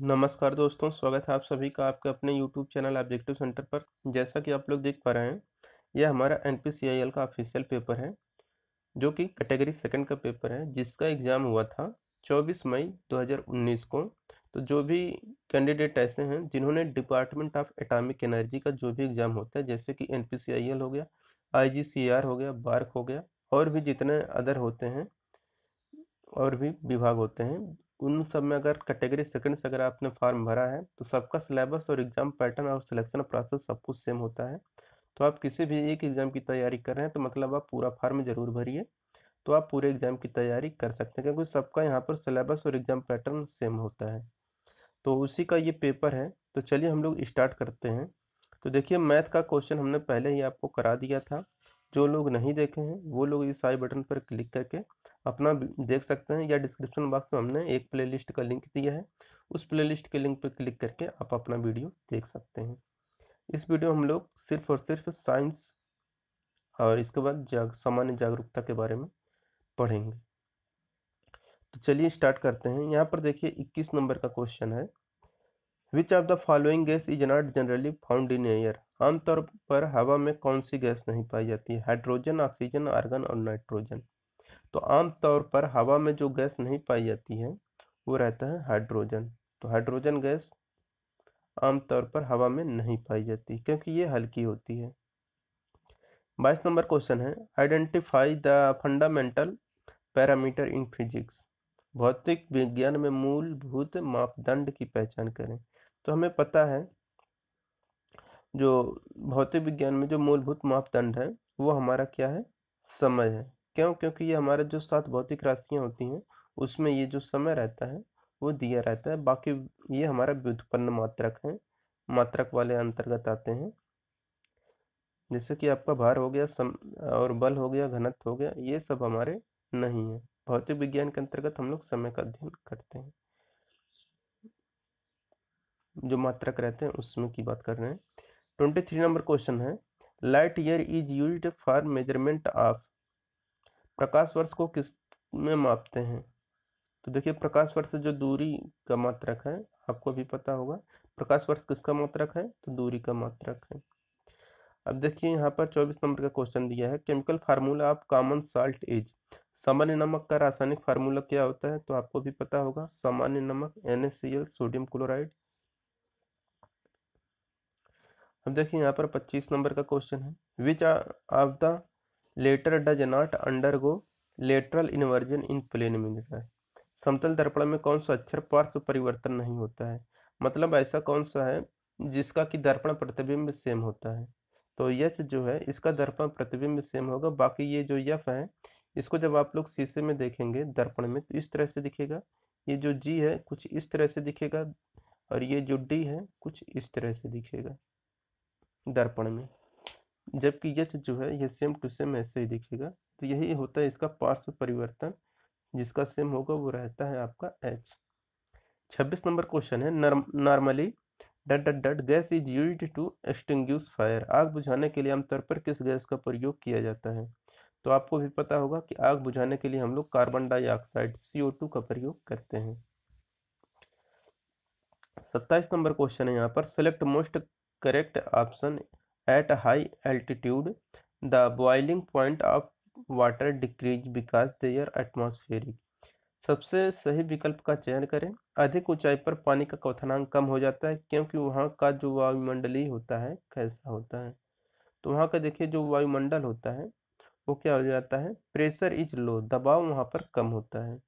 नमस्कार दोस्तों स्वागत है आप सभी का आपके अपने यूट्यूब चैनल ऑब्जेक्टिव सेंटर पर जैसा कि आप लोग देख पा रहे हैं यह हमारा एन का ऑफिशियल पेपर है जो कि कैटेगरी सेकंड का पेपर है जिसका एग्ज़ाम हुआ था 24 मई 2019 को तो जो भी कैंडिडेट ऐसे हैं जिन्होंने डिपार्टमेंट ऑफ एटॉमिक एनर्जी का जो भी एग्ज़ाम होता है जैसे कि एन हो गया आई e हो गया बार्क हो गया और भी जितने अदर होते हैं और भी विभाग होते हैं उन सब में अगर कैटेगरी सेकंड से अगर आपने फॉर्म भरा है तो सबका सिलेबस और एग्ज़ाम पैटर्न और सिलेक्शन प्रोसेस सब कुछ सेम होता है तो आप किसी भी एक एग्ज़ाम की तैयारी कर रहे हैं तो मतलब आप पूरा फॉर्म ज़रूर भरिए तो आप पूरे एग्ज़ाम की तैयारी कर सकते हैं क्योंकि सबका यहाँ पर सिलेबस और एग्ज़ाम पैटर्न सेम होता है तो उसी का ये पेपर है तो चलिए हम लोग स्टार्ट करते हैं तो देखिए मैथ का क्वेश्चन हमने पहले ही आपको करा दिया था जो लोग नहीं देखे हैं वो लोग इस आई बटन पर क्लिक करके अपना देख सकते हैं या डिस्क्रिप्शन बॉक्स में हमने एक प्लेलिस्ट का लिंक दिया है उस प्लेलिस्ट के लिंक पर क्लिक करके आप अपना वीडियो देख सकते हैं इस वीडियो हम लोग सिर्फ और सिर्फ साइंस और इसके बाद जाग सामान्य जागरूकता के बारे में पढ़ेंगे तो चलिए स्टार्ट करते हैं यहाँ पर देखिए 21 नंबर का क्वेश्चन है which of the following gas is not generally found in air आमतौर पर हवा में कौन सी गैस नहीं पाई जाती है हाइड्रोजन ऑक्सीजन आर्गन और नाइट्रोजन तो आमतौर पर हवा में जो गैस नहीं पाई जाती है वो रहता है हाइड्रोजन तो हाइड्रोजन गैस आमतौर पर हवा में नहीं पाई जाती क्योंकि ये हल्की होती है बाईस नंबर क्वेश्चन है identify the fundamental parameter in physics भौतिक विज्ञान में मूलभूत मापदंड की पहचान करें तो हमें पता है जो भौतिक विज्ञान में जो मूलभूत मापदंड है वो हमारा क्या है समय है क्यों क्योंकि ये हमारे जो सात भौतिक राशियाँ होती हैं उसमें ये जो समय रहता है वो दिया रहता है बाकी ये हमारा व्युत्पन्न मात्रक है मात्रक वाले अंतर्गत आते हैं जैसे कि आपका भार हो गया सम और बल हो गया घनत्व हो गया ये सब हमारे नहीं है भौतिक विज्ञान के अंतर्गत हम लोग समय का अध्ययन करते हैं जो मात्रक रहते हैं उसमें की बात कर रहे हैं ट्वेंटी थ्री नंबर क्वेश्चन है light year is use for measurement of प्रकाश वर्ष को किस में मापते हैं तो देखिए प्रकाश वर्ष जो दूरी का मात्रक है आपको भी पता होगा प्रकाश वर्ष किसका मात्रक है तो दूरी का मात्रक है अब देखिए यहाँ पर चौबीस नंबर का क्वेश्चन दिया है chemical formula of common salt is सामान्य नमक का रासायनिक फार्मूला क्या होता है तो आपको भी पता होगा सामान्य नमक एन सोडियम क्लोराइड अब देखिए यहाँ पर पच्चीस नंबर का क्वेश्चन है which of the letter does not undergo lateral inversion in plane mirror समतल दर्पण में कौन सा अक्षर पार्श्व परिवर्तन नहीं होता है मतलब ऐसा कौन सा है जिसका कि दर्पण प्रतिबिंब सेम होता है तो यच जो है इसका दर्पण प्रतिबिंब सेम होगा बाकी ये जो यफ है इसको जब आप लोग शीशे में देखेंगे दर्पण में तो इस तरह से दिखेगा ये जो जी है कुछ इस तरह से दिखेगा और ये जो डी है कुछ इस तरह से दिखेगा दर्पण में जबकि यच जो है यह सेम टू सेम ऐसे ही दिखेगा तो यही होता है इसका पार्श्व परिवर्तन जिसका सेम होगा वो रहता है आपका एच छब्बीस नंबर क्वेश्चन है normally dot dot dot gas is use to extinguish fire आग बुझाने के लिए आमतौर पर किस गैस का प्रयोग किया जाता है तो आपको भी पता होगा कि आग बुझाने के लिए हम लोग कार्बन डाइऑक्साइड सी का प्रयोग करते हैं सत्ताईस नंबर क्वेश्चन है यहाँ पर select most correct option at high altitude the boiling point of water decrease because there are सबसे सही विकल्प का चयन करें अधिक ऊंचाई पर पानी का क्वथनांक कम हो जाता है क्योंकि वहाँ का जो वायुमंडली होता है कैसा होता है तो वहाँ का देखिए जो वायुमंडल होता है वो क्या हो जाता है प्रेशर इज लो दबाव वहाँ पर कम होता है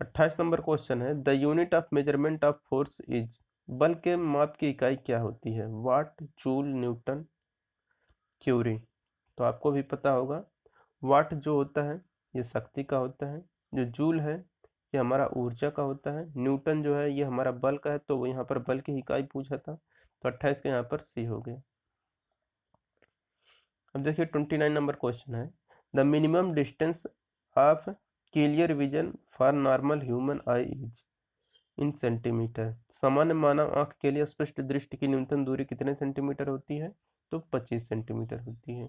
अट्ठाईस नंबर क्वेश्चन है the unit of measurement of force is बल के माप की इकाई क्या होती है वाट जूल न्यूटन क्यूरी तो आपको भी पता होगा वाट जो होता है ये शक्ति का होता है जो जूल है ये हमारा ऊर्जा का होता है न्यूटन जो है ये हमारा बल का है तो वो यहाँ पर बल की इकाई पूछा था तो अट्ठाईस का यहाँ पर सी हो गया अब देखिए ट्वेंटी नाइन नंबर क्वेश्चन है the minimum distance of clear vision for normal human eye is in centimetre सामान्य मानव आंख के लिए स्पष्ट दृष्टि की न्यूनतम दूरी कितने सेंटीमीटर होती है तो 25 सेंटीमीटर होती है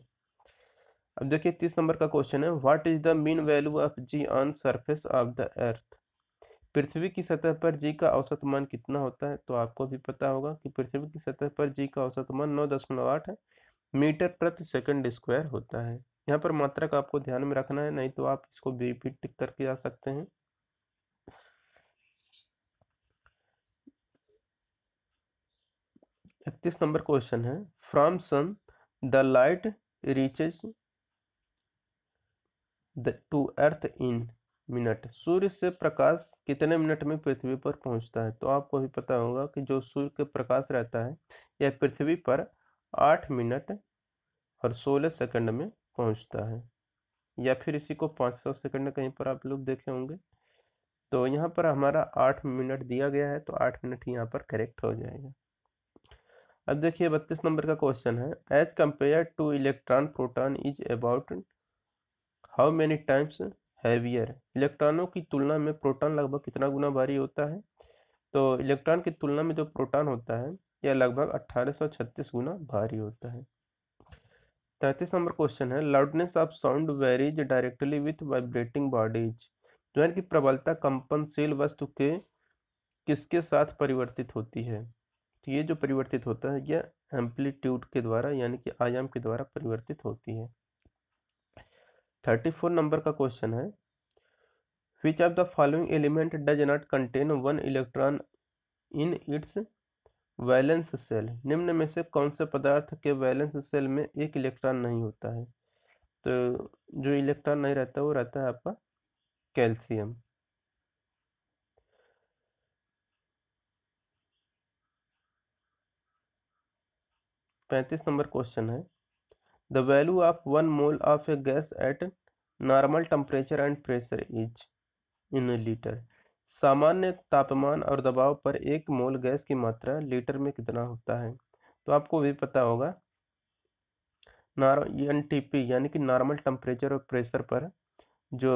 अब देखिए तीस नंबर का क्वेश्चन है what is the mean value of g on surface of the earth पृथ्वी की सतह पर जी का औसत मान कितना होता है तो आपको भी पता होगा कि पृथ्वी की सतह पर जी का औसत मान नौ दशमलव आठ मीटर प्रति सेकंड स्क्वायर होता है यहाँ पर मात्रा का आपको ध्यान में रखना है नहीं तो आप इसको भी टिक करके जा सकते हैं इकतीस नंबर क्वेश्चन है from sun the light reaches the to earth in minute सूर्य से प्रकाश कितने मिनट में पृथ्वी पर पहुंचता है तो आपको भी पता होगा कि जो सूर्य के प्रकाश रहता है यह पृथ्वी पर आठ मिनट और सोलह सेकंड में पहुंचता है या फिर इसी को पाँच सौ सेकेंड कहीं पर आप लोग देखे होंगे तो यहाँ पर हमारा आठ मिनट दिया गया है तो आठ मिनट यहाँ पर करेक्ट हो जाएगा अब देखिए बत्तीस नंबर का क्वेश्चन है as compare to electron proton is about how many times heavier इलेक्ट्रॉनों की तुलना में प्रोटॉन लगभग कितना गुना भारी होता है तो इलेक्ट्रॉन की तुलना में जो प्रोटॉन होता है यह लगभग अट्ठारह गुना भारी होता है तैंतीस नंबर क्वेश्चन है loudness of sound varies directly with vibrating bodies ज्वाइन की प्रबलता कंपनशील वस्तु के किसके साथ परिवर्तित होती है ये जो परिवर्तित होता है यह एम्पलीट्यूड के द्वारा यानी कि आयाम के द्वारा परिवर्तित होती है थर्टी फोर नंबर का क्वेश्चन है which of the following element does not contain one electron in its valence shell निम्न में से कौन से पदार्थ के वैलेंस सेल में एक इलेक्ट्रॉन नहीं होता है तो जो इलेक्ट्रॉन नहीं रहता वो रहता है आपका कैल्शियम पैंतीस नंबर क्वेश्चन है the value of one mole of a gas at normal temperature and pressure is in litre सामान्य तापमान और दबाव पर एक मोल गैस की मात्रा लीटर में कितना होता है तो आपको भी पता होगा एन टी पी यानी कि नॉर्मल टेम्परेचर और प्रेशर पर जो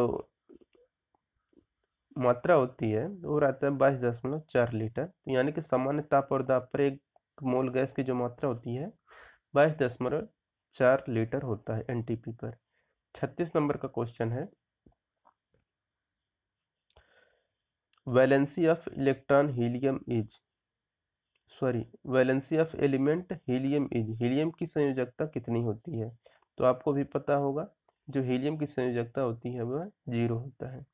मात्रा होती है वो रहता है बाईस दशमलव चार लीटर तो यानी कि सामान्य ताप और दाब पर एक मोल गैस की जो मात्रा होती है बाईस दशमलव चार लीटर होता है एनटीपी पर छत्तीस नंबर का क्वेश्चन है valency of electron helium is sorry valency of element helium is helium की संयोजकता कितनी होती है तो आपको भी पता होगा जो हीलियम की संयोजकता होती है वह जीरो होता है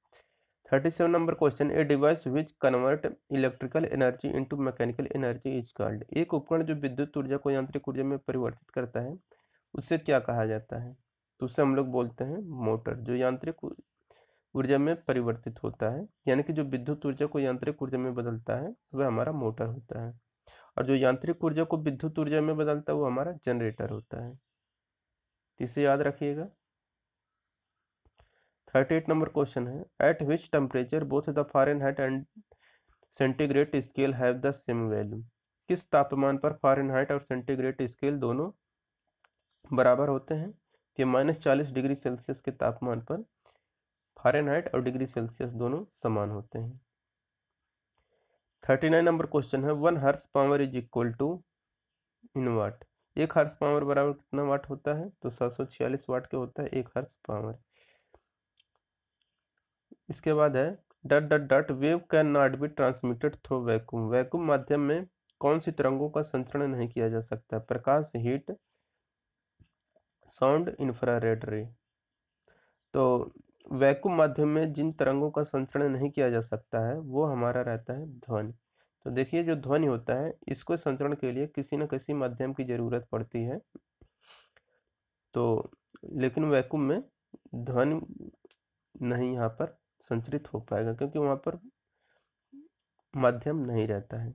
thirty seven number question a device which convert electrical energy into mechanical energy is called एक उपकरण जो विद्युत ऊर्जा को यांत्रिक ऊर्जा में परिवर्तित करता है उसे क्या कहा जाता है तो उसे हम लोग बोलते हैं मोटर जो यांत्रिक ऊर्जा में परिवर्तित होता है यानी कि जो विद्युत ऊर्जा को यांत्रिक ऊर्जा में बदलता है वह हमारा मोटर होता है और जो यांत्रिक ऊर्जा को विद्युत ऊर्जा में बदलता है वो हमारा जनरेटर होता है तो इसे याद रखिएगा थर्टी एट नंबर क्वेश्चन है at which temperature both the हाइट and centigrade scale have the same value किस तापमान पर हाइट और सेंटीग्रेड स्केल दोनों बराबर होते हैं कि माइनस चालीस डिग्री सेल्सियस के तापमान पर हाइट और डिग्री सेल्सियस दोनों समान होते हैं थर्टी नाइन नंबर क्वेश्चन है one horse power is equal to in watt एक हर्स पावर बराबर कितना वाट होता है तो सात सौ छियालीस वाट के होता है एक हर्स पावर इसके बाद है dot dot dot wave can not be transmitted through vacuum vacuum माध्यम में कौन सी तरंगों का संचरण नहीं किया जा सकता प्रकाश हीट साउंड इंफ्रारेड रे तो वैक्यूम माध्यम में जिन तरंगों का संचरण नहीं किया जा सकता है वो हमारा रहता है ध्वनि तो देखिए जो ध्वनि होता है इसको संचरण के लिए किसी न किसी माध्यम की ज़रूरत पड़ती है तो लेकिन वैक्यूम में ध्वनि नहीं यहाँ पर संचरित हो पाएगा क्योंकि वहाँ पर माध्यम नहीं रहता है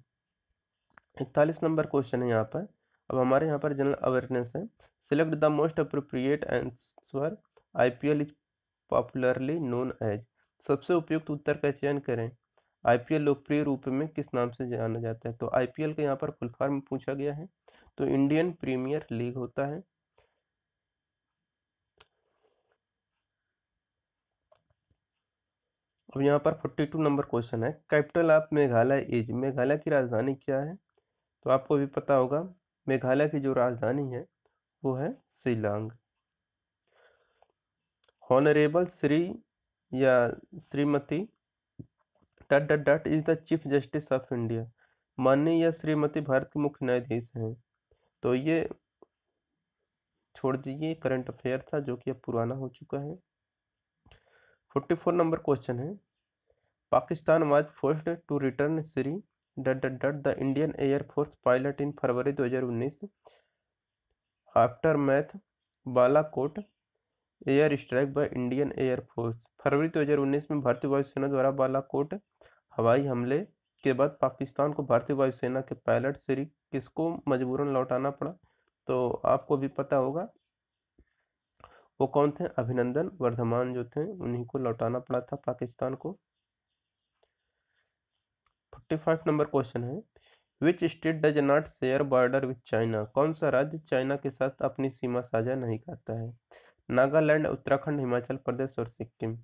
इकतालीस नंबर क्वेश्चन है यहाँ पर अब हमारे यहाँ पर जनरल अवेयरनेस है select the most appropriate answer I P L is popularly known as सबसे उपयुक्त उत्तर का चयन करें आईपीएल लोकप्रिय रूप में किस नाम से जाना जाता है तो आईपीएल का यहाँ पर फुल फॉर्म पूछा गया है तो इंडियन प्रीमियर लीग होता है अब यहाँ पर फोर्टी टू नंबर क्वेश्चन है capital of Meghalaya is Meghalaya की राजधानी क्या है तो आपको भी पता होगा मेघालय की जो राजधानी है वो है शिलांग हॉनरेबल श्री या Shrimati dot dot dot is the chief justice of India माननीय या श्रीमती भारत के मुख्य न्यायाधीश हैं तो ये छोड़ दीजिए करंट अफेयर था जो कि अब पुराना हो चुका है फोर्टी फोर नंबर क्वेश्चन है Pakistan was forced to return Shri dot dot dot the Indian air force pilot in February 2019 aftermath Balakot air strike by Indian air force फरवरी 2019 में भारतीय वायुसेना द्वारा बालाकोट हवाई हमले के बाद पाकिस्तान को भारतीय वायुसेना के पायलट श्री किसको मजबूरन लौटाना पड़ा तो आपको भी पता होगा वो कौन थे अभिनंदन वर्धमान जो थे उन्हीं को लौटाना पड़ा था पाकिस्तान को फोर्टी फाइव नंबर क्वेश्चन है which state does not share border with China कौन सा राज्य चाइना के साथ अपनी सीमा साझा नहीं करता है नागालैंड उत्तराखंड हिमाचल प्रदेश और सिक्किम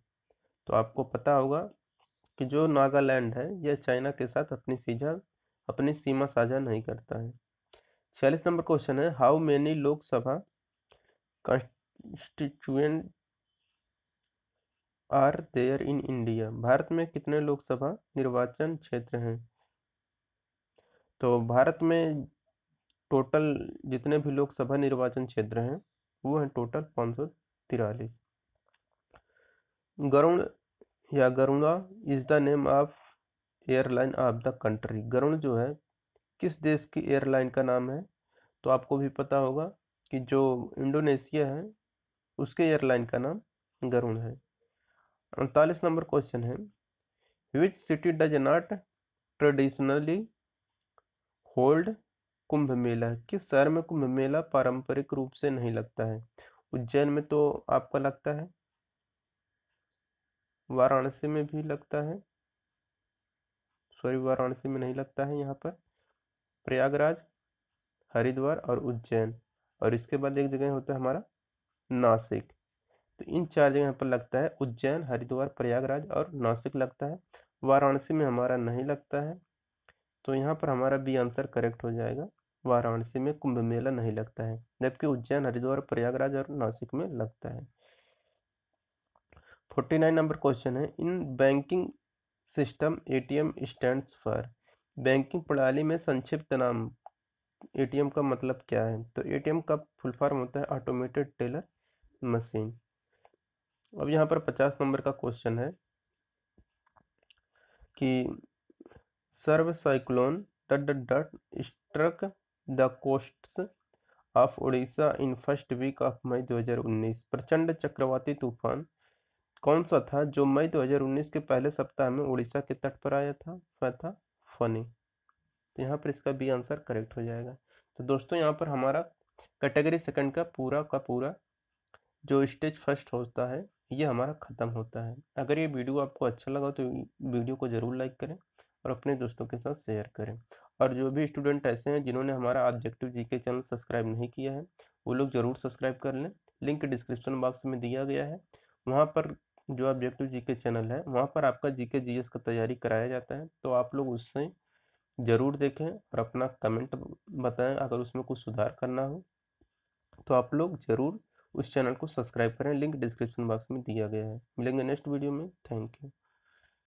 तो आपको पता होगा कि जो नागालैंड है यह चाइना के साथ अपनी सीझा अपनी सीमा साझा नहीं करता है छियालीस नंबर क्वेश्चन है how many Lok Sabha constituent are there in India भारत में कितने लोकसभा निर्वाचन क्षेत्र हैं तो भारत में टोटल जितने भी लोकसभा निर्वाचन क्षेत्र हैं वो हैं टोटल पाँच सौ तिरालीस गरुण या Garuda is the name of airline of the country Garuda जो है किस देश की एयरलाइन का नाम है तो आपको भी पता होगा कि जो इंडोनेशिया है उसके एयरलाइन का नाम गरुण है अड़तालीस नंबर क्वेश्चन है which city does not traditionally hold Kumbh Mela किस शहर में कुंभ मेला पारंपरिक रूप से नहीं लगता है उज्जैन में तो आपका लगता है वाराणसी में भी लगता है सॉरी वाराणसी में नहीं लगता है यहाँ पर प्रयागराज हरिद्वार और उज्जैन और इसके बाद एक जगह होता है हमारा नासिक तो इन चार जगह पर लगता है उज्जैन हरिद्वार प्रयागराज और नासिक लगता है वाराणसी में हमारा नहीं लगता है तो यहाँ पर हमारा बी आंसर करेक्ट हो जाएगा वाराणसी में कुंभ मेला नहीं लगता है जबकि उज्जैन हरिद्वार प्रयागराज और नासिक में लगता है फोर्टी नाइन नंबर क्वेश्चन है in banking system ATM stands for banking प्रणाली में संक्षिप्त नाम एटीएम का मतलब क्या है तो एटीएम का फुल फॉर्म होता है ऑटोमेटेड टेलर मशीन अब यहाँ पर पचास नंबर का क्वेश्चन है कि severe cyclone dot dot struck the coasts of Orissa in first week of May 2019 प्रचंड चक्रवाती तूफान कौन सा था जो मई 2019 के पहले सप्ताह में उड़ीसा के तट पर आया था वह था फनी तो यहाँ पर इसका भी आंसर करेक्ट हो जाएगा तो दोस्तों यहाँ पर हमारा कैटेगरी सेकंड का पूरा का पूरा जो स्टेज फर्स्ट होता है ये हमारा ख़त्म होता है अगर ये वीडियो आपको अच्छा लगा तो वीडियो को ज़रूर लाइक करें और अपने दोस्तों के साथ शेयर करें और जो भी स्टूडेंट ऐसे हैं जिन्होंने हमारा ऑब्जेक्टिव जी के चैनल सब्सक्राइब नहीं किया है वो लोग ज़रूर सब्सक्राइब कर लें लिंक डिस्क्रिप्शन बॉक्स में दिया गया है वहाँ पर जो ऑब्जेक्टिव जी के चैनल है वहाँ पर आपका जी के जी एस का तैयारी कराया जाता है तो आप लोग उससे ज़रूर देखें और अपना कमेंट बताएं अगर उसमें कुछ सुधार करना हो तो आप लोग ज़रूर उस चैनल को सब्सक्राइब करें लिंक डिस्क्रिप्शन बॉक्स में दिया गया है मिलेंगे नेक्स्ट वीडियो में थैंक यू